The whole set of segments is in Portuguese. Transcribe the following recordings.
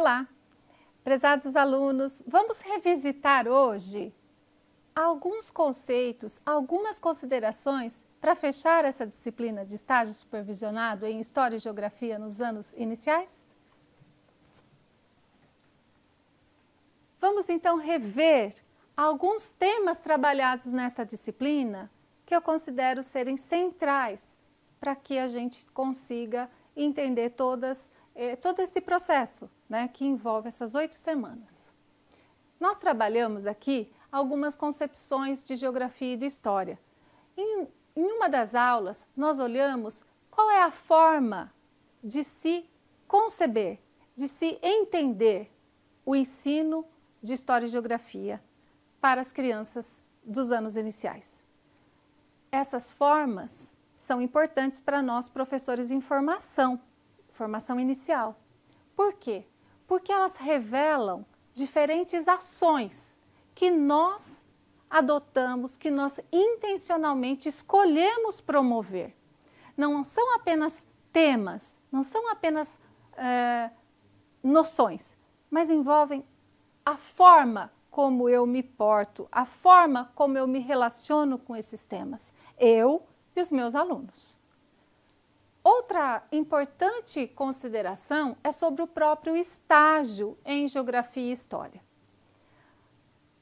Olá, prezados alunos, vamos revisitar hoje alguns conceitos, algumas considerações para fechar essa disciplina de estágio supervisionado em História e Geografia nos anos iniciais? Vamos então rever alguns temas trabalhados nessa disciplina que eu considero serem centrais para que a gente consiga entender todas as é, todo esse processo né, que envolve essas oito semanas. Nós trabalhamos aqui algumas concepções de geografia e de história. Em, em uma das aulas, nós olhamos qual é a forma de se conceber, de se entender o ensino de História e Geografia para as crianças dos anos iniciais. Essas formas são importantes para nós, professores em formação, formação inicial. Por quê? Porque elas revelam diferentes ações que nós adotamos, que nós intencionalmente escolhemos promover. Não são apenas temas, não são apenas é, noções, mas envolvem a forma como eu me porto, a forma como eu me relaciono com esses temas, eu e os meus alunos. Outra importante consideração é sobre o próprio estágio em geografia e história.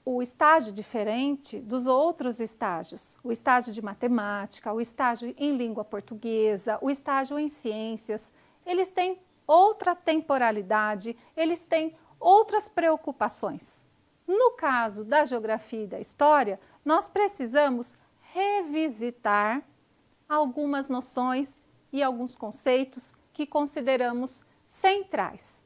O estágio diferente dos outros estágios, o estágio de matemática, o estágio em língua portuguesa, o estágio em ciências, eles têm outra temporalidade, eles têm outras preocupações. No caso da geografia e da história, nós precisamos revisitar algumas noções e alguns conceitos que consideramos centrais.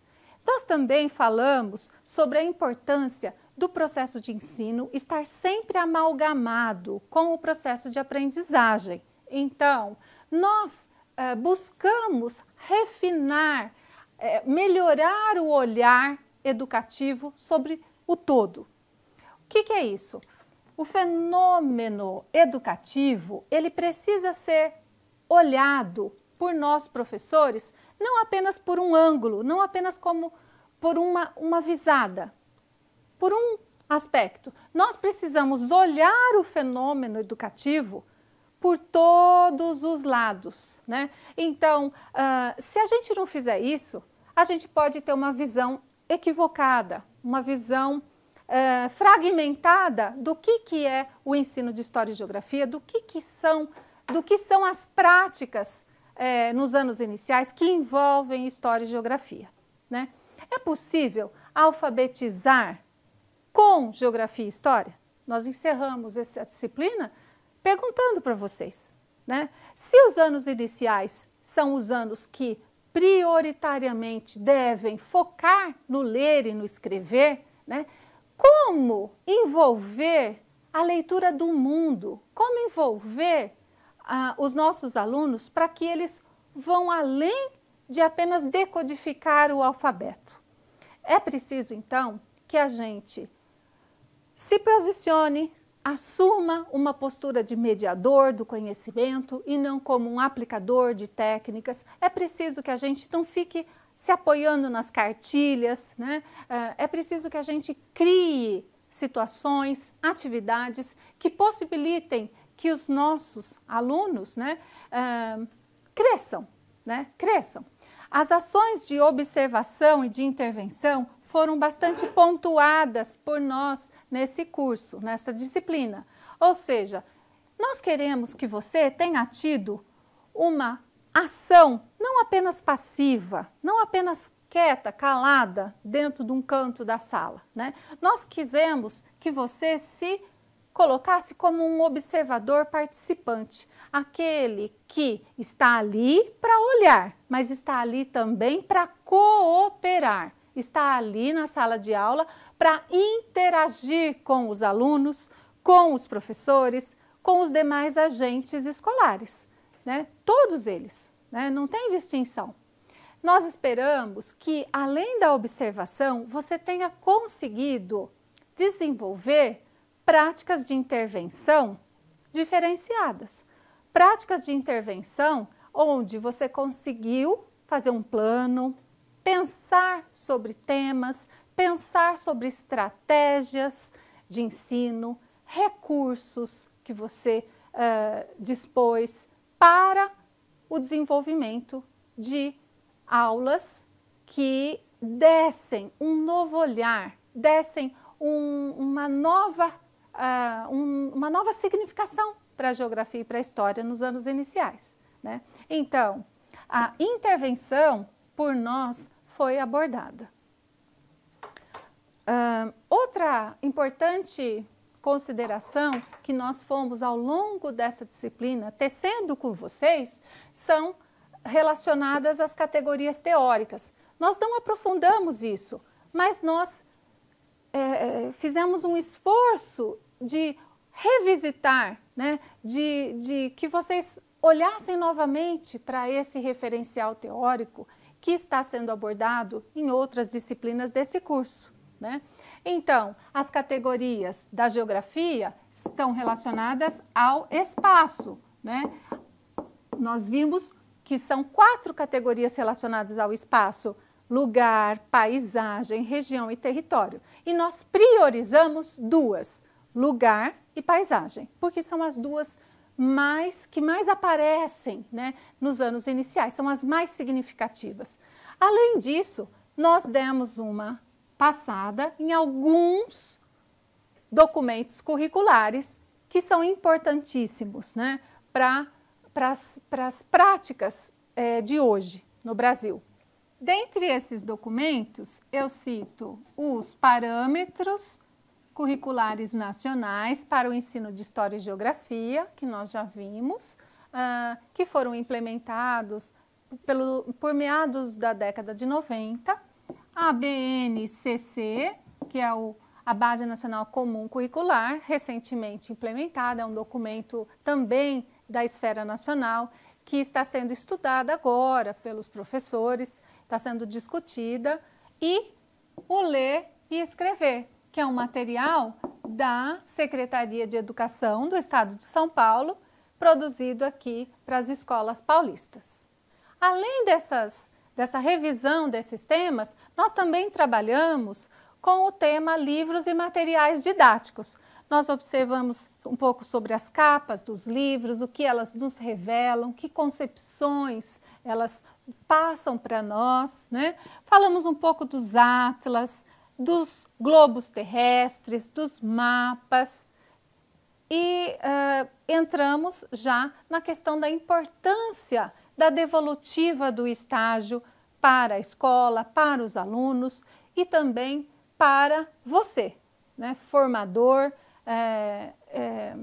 Nós também falamos sobre a importância do processo de ensino estar sempre amalgamado com o processo de aprendizagem. Então, nós eh, buscamos refinar, eh, melhorar o olhar educativo sobre o todo. O que, que é isso? O fenômeno educativo ele precisa ser olhado por nós professores não apenas por um ângulo, não apenas como por uma, uma visada, por um aspecto. Nós precisamos olhar o fenômeno educativo por todos os lados, né? Então, uh, se a gente não fizer isso, a gente pode ter uma visão equivocada, uma visão uh, fragmentada do que, que é o ensino de História e Geografia, do que, que são do que são as práticas é, nos anos iniciais que envolvem história e geografia. Né? É possível alfabetizar com geografia e história? Nós encerramos essa disciplina perguntando para vocês, né? Se os anos iniciais são os anos que prioritariamente devem focar no ler e no escrever, né? Como envolver a leitura do mundo? Como envolver ah, os nossos alunos para que eles vão além de apenas decodificar o alfabeto. É preciso, então, que a gente se posicione, assuma uma postura de mediador do conhecimento e não como um aplicador de técnicas. É preciso que a gente não fique se apoiando nas cartilhas, né? É, é preciso que a gente crie situações, atividades que possibilitem que os nossos alunos né, uh, cresçam, né, cresçam. As ações de observação e de intervenção foram bastante pontuadas por nós nesse curso, nessa disciplina. Ou seja, nós queremos que você tenha tido uma ação não apenas passiva, não apenas quieta, calada, dentro de um canto da sala. Né? Nós quisemos que você se colocasse como um observador participante, aquele que está ali para olhar, mas está ali também para cooperar, está ali na sala de aula para interagir com os alunos, com os professores, com os demais agentes escolares, né? Todos eles, né? Não tem distinção. Nós esperamos que, além da observação, você tenha conseguido desenvolver práticas de intervenção diferenciadas. Práticas de intervenção onde você conseguiu fazer um plano, pensar sobre temas, pensar sobre estratégias de ensino, recursos que você uh, dispôs para o desenvolvimento de aulas que dessem um novo olhar, dessem um, uma nova ah, um, uma nova significação para a geografia e para a história nos anos iniciais. Né? Então, a intervenção por nós foi abordada. Ah, outra importante consideração que nós fomos ao longo dessa disciplina tecendo com vocês são relacionadas às categorias teóricas. Nós não aprofundamos isso, mas nós é, é, fizemos um esforço de revisitar, né, de, de que vocês olhassem novamente para esse referencial teórico que está sendo abordado em outras disciplinas desse curso. Né? Então, as categorias da geografia estão relacionadas ao espaço. Né? Nós vimos que são quatro categorias relacionadas ao espaço: lugar, paisagem, região e território e nós priorizamos duas, lugar e paisagem, porque são as duas mais que mais aparecem né, nos anos iniciais, são as mais significativas. Além disso, nós demos uma passada em alguns documentos curriculares que são importantíssimos né, para as práticas é, de hoje no Brasil. Dentre esses documentos, eu cito os parâmetros curriculares nacionais para o ensino de História e Geografia, que nós já vimos, uh, que foram implementados pelo, por meados da década de 90, a BNCC, que é o, a Base Nacional Comum Curricular, recentemente implementada, é um documento também da esfera nacional, que está sendo estudada agora pelos professores, está sendo discutida, e o Ler e Escrever, que é um material da Secretaria de Educação do Estado de São Paulo, produzido aqui para as escolas paulistas. Além dessas, dessa revisão desses temas, nós também trabalhamos com o tema livros e materiais didáticos. Nós observamos um pouco sobre as capas dos livros, o que elas nos revelam, que concepções elas passam para nós. Né? Falamos um pouco dos atlas, dos globos terrestres, dos mapas e uh, entramos já na questão da importância da devolutiva do estágio para a escola, para os alunos e também para você, né, formador é, é,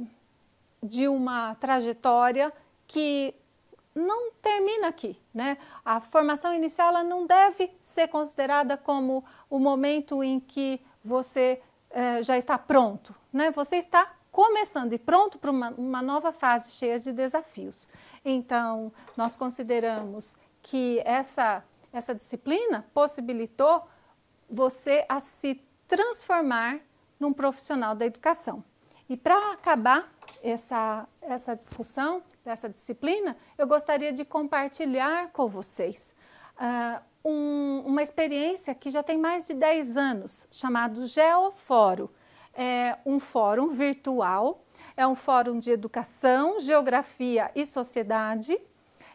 de uma trajetória que não termina aqui, né? A formação inicial ela não deve ser considerada como o momento em que você eh, já está pronto, né? Você está começando e pronto para uma, uma nova fase cheia de desafios. Então, nós consideramos que essa, essa disciplina possibilitou você a se transformar num profissional da educação. E para acabar essa, essa discussão, essa disciplina, eu gostaria de compartilhar com vocês uh, um, uma experiência que já tem mais de 10 anos, chamado Geofórum. É um fórum virtual, é um fórum de educação, geografia e sociedade.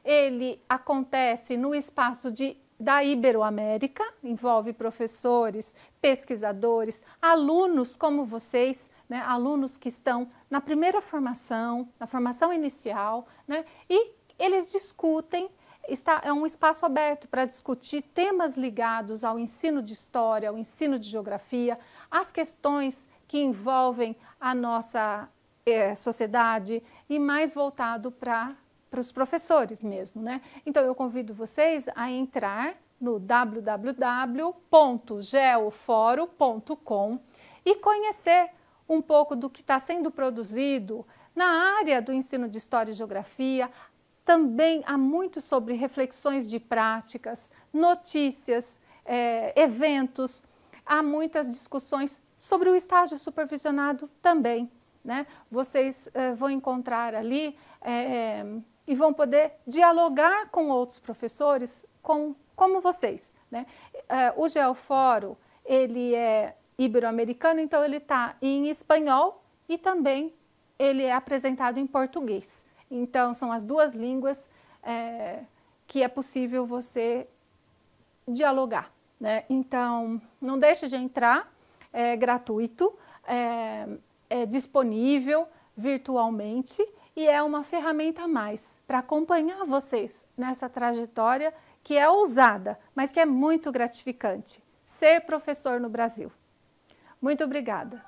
Ele acontece no espaço de da Iberoamérica, envolve professores, pesquisadores, alunos como vocês, né, alunos que estão na primeira formação, na formação inicial, né, e eles discutem. Está, é um espaço aberto para discutir temas ligados ao ensino de história, ao ensino de geografia, as questões que envolvem a nossa é, sociedade e mais voltado para para os professores mesmo, né? Então eu convido vocês a entrar no www.geoforo.com e conhecer um pouco do que está sendo produzido na área do ensino de História e Geografia. Também há muito sobre reflexões de práticas, notícias, é, eventos. Há muitas discussões sobre o estágio supervisionado também. Né? Vocês é, vão encontrar ali é, é e vão poder dialogar com outros professores com, como vocês. Né? Uh, o geoforo ele é ibero-americano, então ele está em espanhol e também ele é apresentado em português. Então, são as duas línguas é, que é possível você dialogar. Né? Então, não deixe de entrar, é gratuito, é, é disponível virtualmente e é uma ferramenta a mais para acompanhar vocês nessa trajetória que é ousada, mas que é muito gratificante ser professor no Brasil. Muito obrigada.